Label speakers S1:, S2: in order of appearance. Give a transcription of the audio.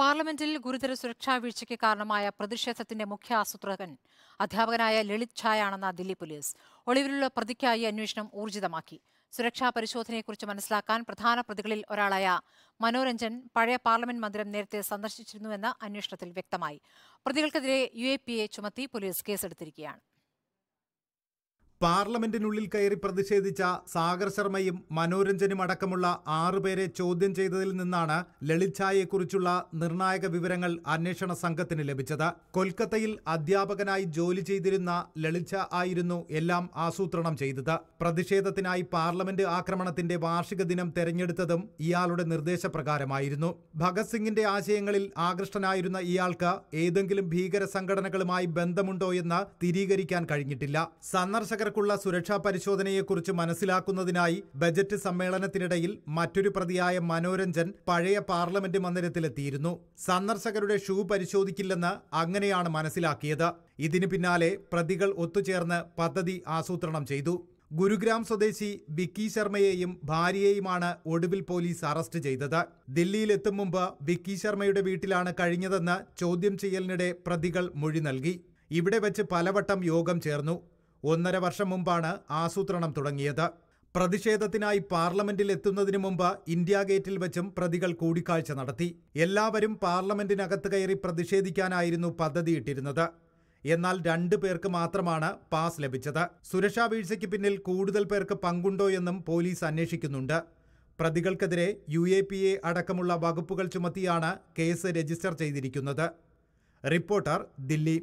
S1: പാർലമെന്റിൽ ഗുരുതര സുരക്ഷാ വീഴ്ചയ്ക്ക് കാരണമായ പ്രതിഷേധത്തിന്റെ മുഖ്യ ആസൂത്രകൻ അധ്യാപകനായ ലളിത് ഛായാണെന്ന ദില്ലി പോലീസ് ഒളിവിലുള്ള പ്രതിക്കായി അന്വേഷണം ഊർജിതമാക്കി സുരക്ഷാ പരിശോധനയെക്കുറിച്ച് മനസ്സിലാക്കാൻ പ്രധാന പ്രതികളിൽ ഒരാളായ മനോരഞ്ജൻ പഴയ പാർലമെന്റ് മന്ദിരം നേരത്തെ സന്ദർശിച്ചിരുന്നുവെന്ന് അന്വേഷണത്തിൽ വ്യക്തമായി പ്രതികൾക്കെതിരെ യു ചുമത്തി പോലീസ് കേസെടുത്തിരിക്കുകയാണ്
S2: പാർലമെന്റിനുള്ളിൽ കയറി പ്രതിഷേധിച്ച സാഗർ ശർമ്മയും മനോരഞ്ജനും അടക്കമുള്ള ആറുപേരെ ചോദ്യം ചെയ്തതിൽ നിന്നാണ് ലളിത് ഛായയെക്കുറിച്ചുള്ള നിർണായക വിവരങ്ങൾ അന്വേഷണ സംഘത്തിന് ലഭിച്ചത് കൊൽക്കത്തയിൽ അധ്യാപകനായി ജോലി ചെയ്തിരുന്ന ലളിത് ഛ ആയിരുന്നു എല്ലാം ആസൂത്രണം ചെയ്തത് പ്രതിഷേധത്തിനായി പാർലമെന്റ് ആക്രമണത്തിന്റെ വാർഷിക ദിനം തെരഞ്ഞെടുത്തതും ഇയാളുടെ നിർദ്ദേശപ്രകാരമായിരുന്നു ഭഗത് സിംഗിന്റെ ആശയങ്ങളിൽ ആകൃഷ്ടനായിരുന്ന ഇയാൾക്ക് ഏതെങ്കിലും ഭീകര സംഘടനകളുമായി ബന്ധമുണ്ടോ എന്ന് സ്ഥിരീകരിക്കാൻ കഴിഞ്ഞിട്ടില്ല സന്ദർശകർ ഉദ്യോഗസ്ഥർക്കുള്ള സുരക്ഷാ പരിശോധനയെക്കുറിച്ച് മനസ്സിലാക്കുന്നതിനായി ബജറ്റ് സമ്മേളനത്തിനിടയിൽ മറ്റൊരു പ്രതിയായ മനോരഞ്ജൻ പഴയ പാർലമെന്റ് മന്ദിരത്തിലെത്തിയിരുന്നു സന്ദർശകരുടെ ഷൂ പരിശോധിക്കില്ലെന്ന് അങ്ങനെയാണ് മനസ്സിലാക്കിയത് ഇതിനു പിന്നാലെ പ്രതികൾ ഒത്തുചേർന്ന് പദ്ധതി ആസൂത്രണം ചെയ്തു ഗുരുഗ്രാം സ്വദേശി വിക്കി ശർമ്മയെയും ഭാര്യയെയുമാണ് ഒടുവിൽ പോലീസ് അറസ്റ്റ് ചെയ്തത് ദില്ലിയിലെത്തും മുമ്പ് വിക്കി ശർമ്മയുടെ വീട്ടിലാണ് കഴിഞ്ഞതെന്ന് ചോദ്യം ചെയ്യലിനിടെ പ്രതികൾ മൊഴി നൽകി ഇവിടെ വെച്ച് പലവട്ടം യോഗം ചേർന്നു ഒന്നര വർഷം മുമ്പാണ് ആസൂത്രണം തുടങ്ങിയത് പ്രതിഷേധത്തിനായി പാർലമെന്റിൽ എത്തുന്നതിനു മുമ്പ് ഇന്ത്യ ഗേറ്റിൽ വെച്ചും പ്രതികൾ കൂടിക്കാഴ്ച നടത്തി എല്ലാവരും പാർലമെന്റിനകത്ത് കയറി പ്രതിഷേധിക്കാനായിരുന്നു പദ്ധതിയിട്ടിരുന്നത് എന്നാൽ രണ്ടു പേർക്ക് മാത്രമാണ് പാസ് ലഭിച്ചത് സുരക്ഷാ വീഴ്ചയ്ക്ക് പിന്നിൽ കൂടുതൽ പേർക്ക് പങ്കുണ്ടോ എന്നും പോലീസ് അന്വേഷിക്കുന്നുണ്ട് പ്രതികൾക്കെതിരെ യു എ പി എ അടക്കമുള്ള വകുപ്പുകൾ ചുമത്തിയാണ് കേസ് രജിസ്റ്റർ ചെയ്തിരിക്കുന്നത് റിപ്പോർട്ടർ ദില്ലി